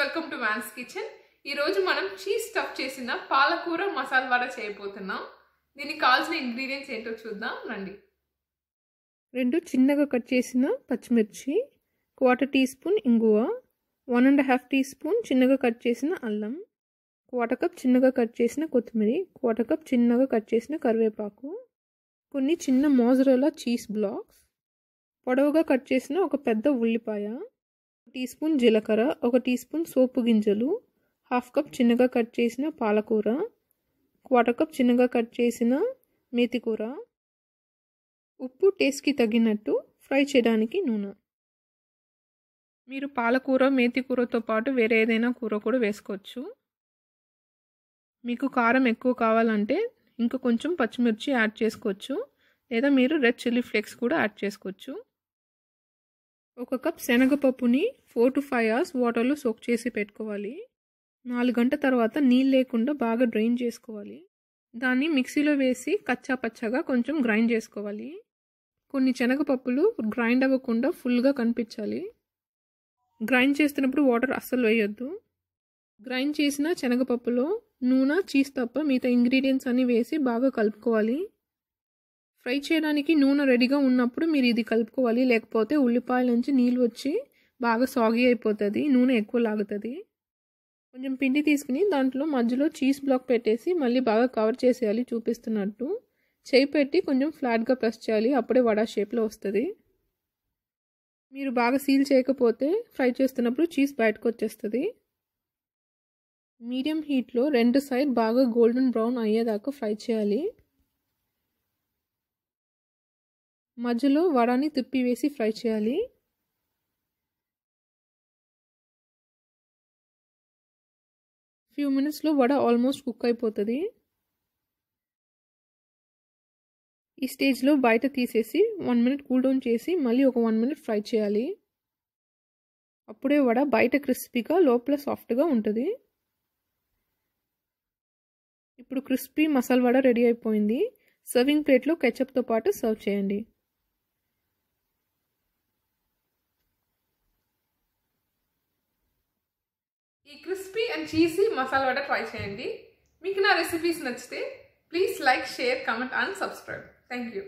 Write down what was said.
welcome to man's kitchen ఈరోజు మనం cheese stuff చేసిన పాలకూర మసాలా వడ చేయబోతున్నాం దీనికి కావాల్సిన ఇంగ్రీడియంట్స్ ఏంటో చూద్దాం రండి రెండు చిన్నగా కట్ చేసిన పచ్చిమిర్చి క్వార్టర్ టీ స్పూన్ ఇంగువ one and half teaspoon చిన్నగా కట్ చేసిన అల్లం క్వార్టర్ కప్ చిన్నగా కట్ చేసిన కొత్తిమీర క్వార్టర్ కప్ చిన్నగా కట్ చేసిన కరివేపాకు కొన్ని చిన్న మోజరలా చీజ్ బ్లాక్స్ పొడవుగా కట్ చేసిన ఒక పెద్ద ఉల్లిపాయ టీ స్పూన్ జీలకర్ర ఒక టీ స్పూన్ సోపు గింజలు హాఫ్ కప్ చిన్నగా కట్ చేసిన పాలకూర క్వార్టర్ కప్ చిన్నగా కట్ చేసిన మేతికూర ఉప్పు టేస్ట్కి తగినట్టు ఫ్రై చేయడానికి నూనె మీరు పాలకూర మేతికూరతో పాటు వేరే ఏదైనా కూర కూడా వేసుకోవచ్చు మీకు కారం ఎక్కువ కావాలంటే ఇంకా కొంచెం పచ్చిమిర్చి యాడ్ చేసుకోవచ్చు లేదా మీరు రెడ్ చిల్లీ ఫ్లేక్స్ కూడా యాడ్ చేసుకోవచ్చు ఒక కప్ శనగపప్పుని ఫోర్ టు ఫైవ్ అవర్స్ వాటర్లో సోక్ చేసి పెట్టుకోవాలి నాలుగు గంట తర్వాత నీళ్ళు లేకుండా బాగా డ్రైన్ చేసుకోవాలి దాన్ని మిక్సీలో వేసి కచ్చా పచ్చగా కొంచెం గ్రైండ్ చేసుకోవాలి కొన్ని శనగపప్పులు గ్రైండ్ అవ్వకుండా ఫుల్గా కనిపించాలి గ్రైండ్ చేస్తున్నప్పుడు వాటర్ అస్సలు వేయొద్దు గ్రైండ్ చేసిన శనగపప్పులో నూనె చీజ్ తప్ప మిగతా ఇంగ్రీడియంట్స్ అన్నీ వేసి బాగా కలుపుకోవాలి ఫ్రై చేయడానికి నూనె రెడీగా ఉన్నప్పుడు మీరు ఇది కలుపుకోవాలి లేకపోతే ఉల్లిపాయల నుంచి నీళ్ళు వచ్చి బాగా సాగి అయిపోతుంది నూనె ఎక్కువ లాగుతుంది కొంచెం పిండి తీసుకుని దాంట్లో మధ్యలో చీజ్ బ్లాక్ పెట్టేసి మళ్ళీ బాగా కవర్ చేసేయాలి చూపిస్తున్నట్టు చేయి పెట్టి కొంచెం ఫ్లాట్గా ప్రెస్ చేయాలి అప్పుడే వడా షేప్లో వస్తుంది మీరు బాగా సీల్ చేయకపోతే ఫ్రై చేస్తున్నప్పుడు చీజ్ బయటకు వచ్చేస్తుంది మీడియం హీట్లో రెండు సైడ్ బాగా గోల్డెన్ బ్రౌన్ అయ్యేదాకా ఫ్రై చేయాలి మధ్యలో వడని తిప్పివేసి ఫ్రై చేయాలి ఫ్యూ మినిట్స్లో వడ ఆల్మోస్ట్ కుక్ అయిపోతుంది ఈ స్టేజ్లో బయట తీసేసి వన్ మినిట్ కూల్ డౌన్ చేసి మళ్ళీ ఒక వన్ మినిట్ ఫ్రై చేయాలి అప్పుడే వడ బయట క్రిస్పీగా లోపల సాఫ్ట్గా ఉంటుంది ఇప్పుడు క్రిస్పీ మసాలా వడ రెడీ అయిపోయింది సర్వింగ్ ప్లేట్లో కెచప్తో పాటు సర్వ్ చేయండి ఈ crispy and cheesy masala vada try చేయండి మీకు నా రెసిపీస్ నచ్చితే please like share comment and subscribe thank you